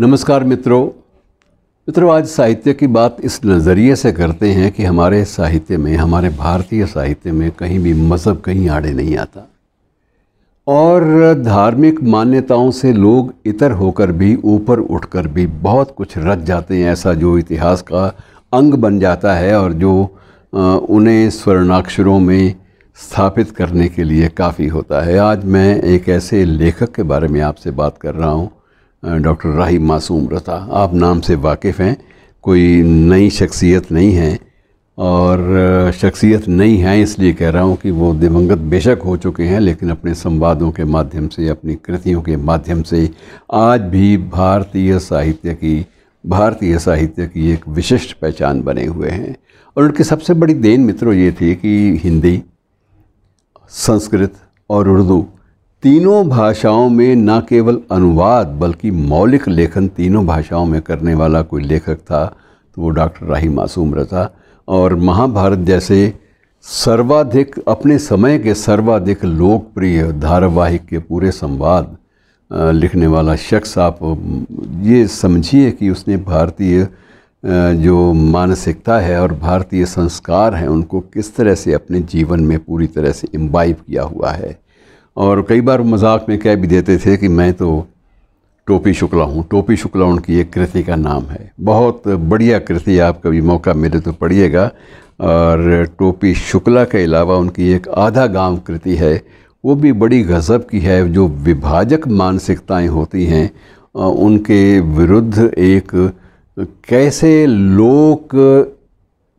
नमस्कार मित्रों मित्रों आज साहित्य की बात इस नज़रिए से करते हैं कि हमारे साहित्य में हमारे भारतीय साहित्य में कहीं भी मज़हब कहीं आड़े नहीं आता और धार्मिक मान्यताओं से लोग इतर होकर भी ऊपर उठकर भी बहुत कुछ रच जाते हैं ऐसा जो इतिहास का अंग बन जाता है और जो उन्हें स्वर्णाक्षरों में स्थापित करने के लिए काफ़ी होता है आज मैं एक ऐसे लेखक के बारे में आपसे बात कर रहा हूँ डॉक्टर राही मासूम रता आप नाम से वाकिफ़ हैं कोई नई शख्सियत नहीं है और शख्सियत नहीं है इसलिए कह रहा हूँ कि वो दिवंगत बेशक हो चुके हैं लेकिन अपने संवादों के माध्यम से अपनी कृतियों के माध्यम से आज भी भारतीय साहित्य की भारतीय साहित्य की एक विशिष्ट पहचान बने हुए हैं और उनकी सबसे बड़ी देन मित्रों ये थी कि हिंदी संस्कृत और उर्दू तीनों भाषाओं में न केवल अनुवाद बल्कि मौलिक लेखन तीनों भाषाओं में करने वाला कोई लेखक था तो वो डॉक्टर राही मासूम रजा और महाभारत जैसे सर्वाधिक अपने समय के सर्वाधिक लोकप्रिय धारावाहिक के पूरे संवाद लिखने वाला शख्स आप ये समझिए कि उसने भारतीय जो मानसिकता है और भारतीय संस्कार हैं उनको किस तरह से अपने जीवन में पूरी तरह से इम्बाइब किया हुआ है और कई बार मजाक में कह भी देते थे कि मैं तो टोपी शुक्ला हूँ टोपी शुक्ला उनकी एक कृति का नाम है बहुत बढ़िया कृति आप कभी मौका मिले तो पढ़िएगा और टोपी शुक्ला के अलावा उनकी एक आधा गांव कृति है वो भी बड़ी गज़ब की है जो विभाजक मानसिकताएं होती हैं उनके विरुद्ध एक कैसे लोक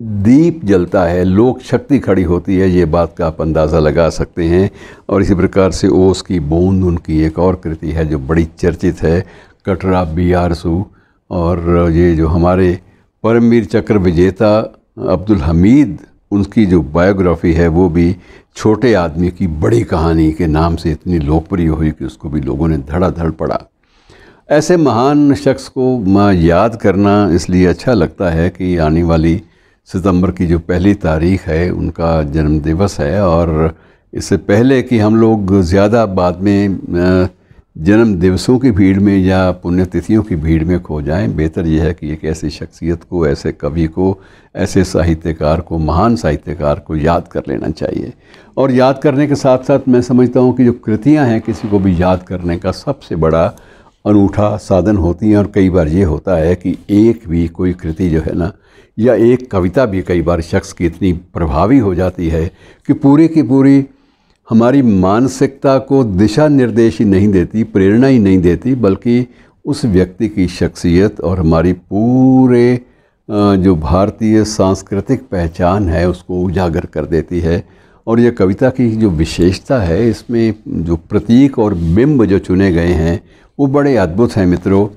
दीप जलता है लोक शक्ति खड़ी होती है ये बात का आप अंदाज़ा लगा सकते हैं और इसी प्रकार से ओस की बूंद उनकी एक और कृति है जो बड़ी चर्चित है कटरा बी आर सू और ये जो हमारे परमवीर चक्र विजेता अब्दुल हमीद उनकी जो बायोग्राफी है वो भी छोटे आदमी की बड़ी कहानी के नाम से इतनी लोकप्रिय हुई कि उसको भी लोगों ने धड़ाधड़ पढ़ा ऐसे महान शख्स को याद करना इसलिए अच्छा लगता है कि आने वाली सितंबर की जो पहली तारीख है उनका जन्म दिवस है और इससे पहले कि हम लोग ज़्यादा बाद में जन्म दिवसों की भीड़ में या पुण्यतिथियों की भीड़ में खो जाएं बेहतर यह है कि एक ऐसी शख्सियत को ऐसे कवि को ऐसे साहित्यकार को महान साहित्यकार को याद कर लेना चाहिए और याद करने के साथ साथ मैं समझता हूँ कि जो कृतियाँ हैं किसी को भी याद करने का सबसे बड़ा अनूठा साधन होती हैं और कई बार ये होता है कि एक भी कोई कृति जो है ना या एक कविता भी कई बार शख्स की इतनी प्रभावी हो जाती है कि पूरी की पूरी हमारी मानसिकता को दिशा निर्देश ही नहीं देती प्रेरणा ही नहीं देती बल्कि उस व्यक्ति की शख्सियत और हमारी पूरे जो भारतीय सांस्कृतिक पहचान है उसको उजागर कर देती है और यह कविता की जो विशेषता है इसमें जो प्रतीक और बिंब जो चुने गए हैं वो बड़े अद्भुत हैं मित्रों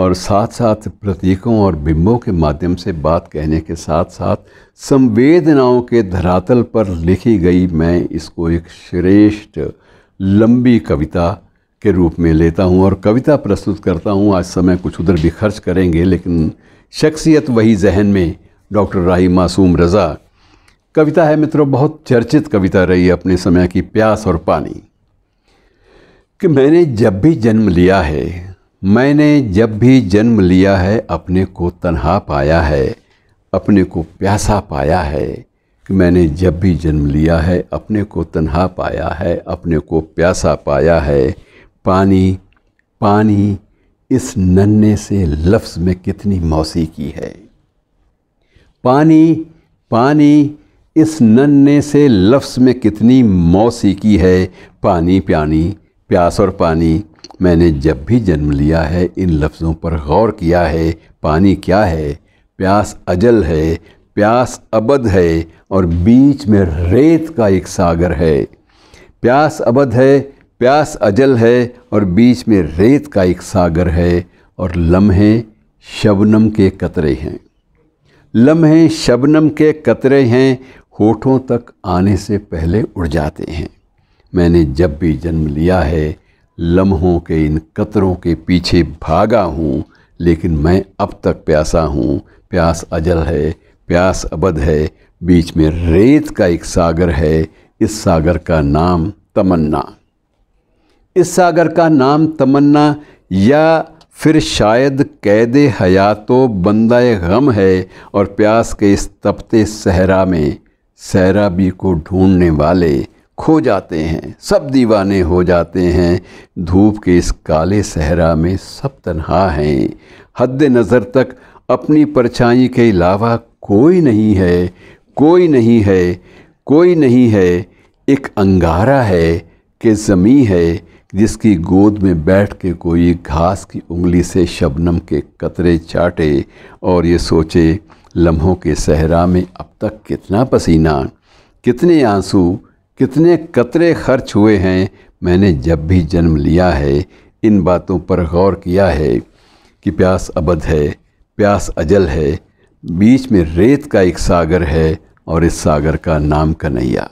और साथ साथ प्रतीकों और बिंबों के माध्यम से बात कहने के साथ साथ संवेदनाओं के धरातल पर लिखी गई मैं इसको एक श्रेष्ठ लंबी कविता के रूप में लेता हूँ और कविता प्रस्तुत करता हूँ आज समय कुछ उधर भी खर्च करेंगे लेकिन शख्सियत वही जहन में डॉक्टर राही मासूम रज़ा कविता है मित्रों बहुत चर्चित कविता रही अपने समय की प्यास और पानी कि मैंने जब भी जन्म लिया है मैंने जब भी जन्म लिया है अपने को तनहा पाया है अपने को प्यासा पाया है कि मैंने जब भी जन्म लिया है अपने को तनहा पाया है अपने को प्यासा पाया है पानी पानी इस नन्हे से लफ्ज़ में कितनी मौसीकी है पानी पानी इस नन्हे से लफ्ज़ में कितनी मौसीकी है पानी प्यानी प्यास और पानी मैंने जब भी जन्म लिया है इन लफ्ज़ों पर गौर किया है पानी क्या है प्यास अजल है प्यास अबद है और बीच में रेत का एक सागर है प्यास अबद है प्यास अजल है और बीच में रेत का एक सागर है और लम्हे शबनम के कतरे हैं लम्हे शबनम के कतरे हैं होठों तक आने से पहले उड़ जाते हैं मैंने जब भी जन्म लिया है लम्हों के इन कतरों के पीछे भागा हूँ लेकिन मैं अब तक प्यासा हूँ प्यास अजल है प्यास अबद है बीच में रेत का एक सागर है इस सागर का नाम तमन्ना इस सागर का नाम तमन्ना या फिर शायद कैद हयातो बंदा गम है और प्यास के इस तपते सहरा में सहरा भी को ढूंढने वाले खो जाते हैं सब दीवाने हो जाते हैं धूप के इस काले सहरा में सब तनहा हैं हद नज़र तक अपनी परछाई के अलावा कोई नहीं है कोई नहीं है कोई नहीं है एक अंगारा है कि ज़मी है जिसकी गोद में बैठ के कोई घास की उंगली से शबनम के कतरे चाटे और ये सोचे लम्हों के सहरा में अब तक कितना पसीना कितने आंसू कितने कतरे खर्च हुए हैं मैंने जब भी जन्म लिया है इन बातों पर गौर किया है कि प्यास अबद है प्यास अजल है बीच में रेत का एक सागर है और इस सागर का नाम कन्हैया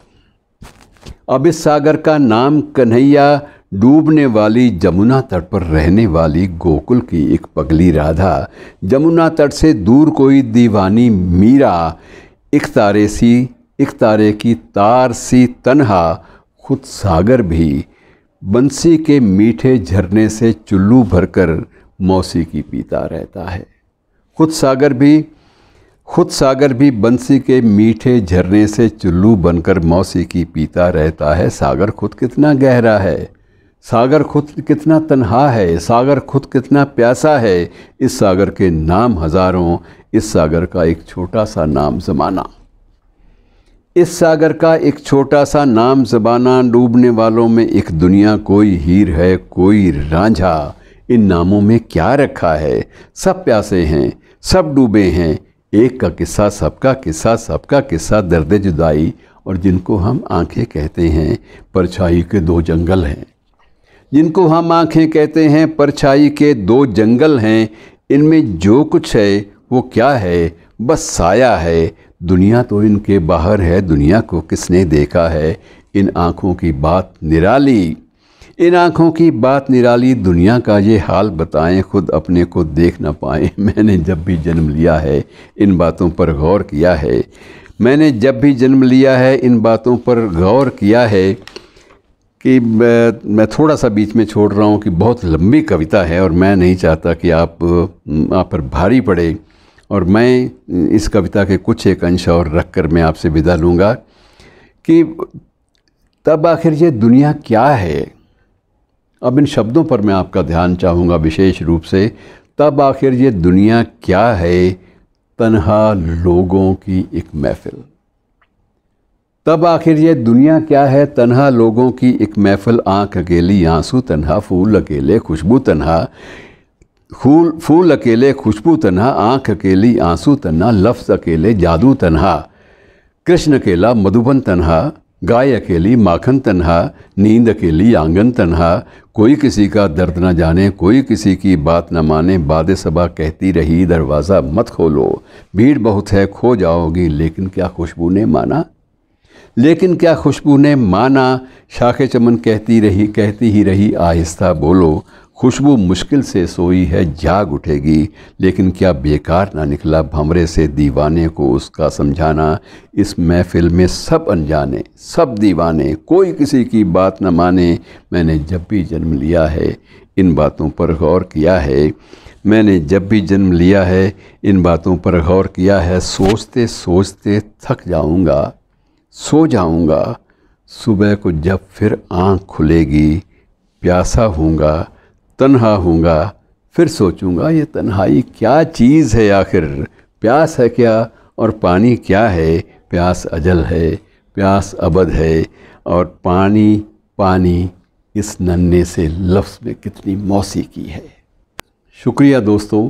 अब इस सागर का नाम कन्हैया डूबने वाली जमुना तट पर रहने वाली गोकुल की एक पगली राधा जमुना तट से दूर कोई दीवानी मीरा एक तारे सी एक तारे की तार सी तनहा खुद सागर भी बंसी के मीठे झरने से चुल्लू भरकर मौसी की पीता रहता है खुद सागर भी खुद सागर भी बंसी के मीठे झरने से चुल्लू बनकर मौसी की पीता रहता है सागर खुद कितना गहरा है सागर खुद कितना तन्हा है सागर खुद कितना प्यासा है इस सागर के नाम हज़ारों इस सागर का एक छोटा सा नाम ज़माना इस सागर का एक छोटा सा नाम जबाना डूबने वालों में एक दुनिया कोई हीर है कोई रांझा इन नामों में क्या रखा है सब प्यासे हैं सब डूबे हैं एक का किस्सा सबका किस्सा सबका किस्सा दर्द जुदाई और जिनको हम आंखें कहते हैं परछाई के दो जंगल हैं जिनको हम आंखें कहते हैं परछाई के दो जंगल हैं इनमें जो कुछ है वो क्या है बस साया है दुनिया तो इनके बाहर है दुनिया को किसने देखा है इन आँखों की बात निराली इन आँखों की बात निराली दुनिया का ये हाल बताएं खुद अपने को देख ना पाए मैंने जब भी जन्म लिया है इन बातों पर गौर किया है मैंने जब भी जन्म लिया है इन बातों पर गौर किया है कि मैं थोड़ा सा बीच में छोड़ रहा हूँ कि बहुत लंबी कविता है और मैं नहीं चाहता कि आप आप पर भारी पड़े और मैं इस कविता के कुछ एक अंश और रख कर मैं आपसे विदा लूँगा कि तब आखिर ये दुनिया क्या है अब इन शब्दों पर मैं आपका ध्यान चाहूँगा विशेष रूप से तब आखिर ये दुनिया क्या है तनहा लोगों की एक महफिल तब आखिर ये दुनिया क्या है तनहा लोगों की एक महफिल आँख अकेली आंसू तनहा फूल अकेले खुशबू तनहा फूल फूल अकेले खुशबू तन्हा आँख अकेली आंसू तन्हा लफ्ज़ अकेले जादू तन्हा कृष्ण अकेला मधुबन तन्हा गाय अकेली माखन तन्हा नींद अकेली आंगन तन्हा कोई किसी का दर्द न जाने कोई किसी की बात न माने बाद सबा कहती रही दरवाज़ा मत खोलो भीड़ बहुत है खो जाओगी लेकिन क्या खुशबू ने माना लेकिन क्या खुशबू ने माना शाख चमन कहती रही कहती ही रही आहिस्ता बोलो खुशबू मुश्किल से सोई है जाग उठेगी लेकिन क्या बेकार ना निकला भमरे से दीवाने को उसका समझाना इस महफिल में सब अनजाने सब दीवाने कोई किसी की बात न माने मैंने जब भी जन्म लिया है इन बातों पर गौर किया है मैंने जब भी जन्म लिया है इन बातों पर गौर किया है सोचते सोचते थक जाऊँगा सो जाऊँगा सुबह को जब फिर आँख खुलेगी प्यासा होऊंगा तन्हा होऊंगा फिर सोचूंगा ये तन्हाई क्या चीज़ है आखिर प्यास है क्या और पानी क्या है प्यास अजल है प्यास अबद है और पानी पानी इस नन्हे से लफ्ज़ में कितनी मौसी की है शुक्रिया दोस्तों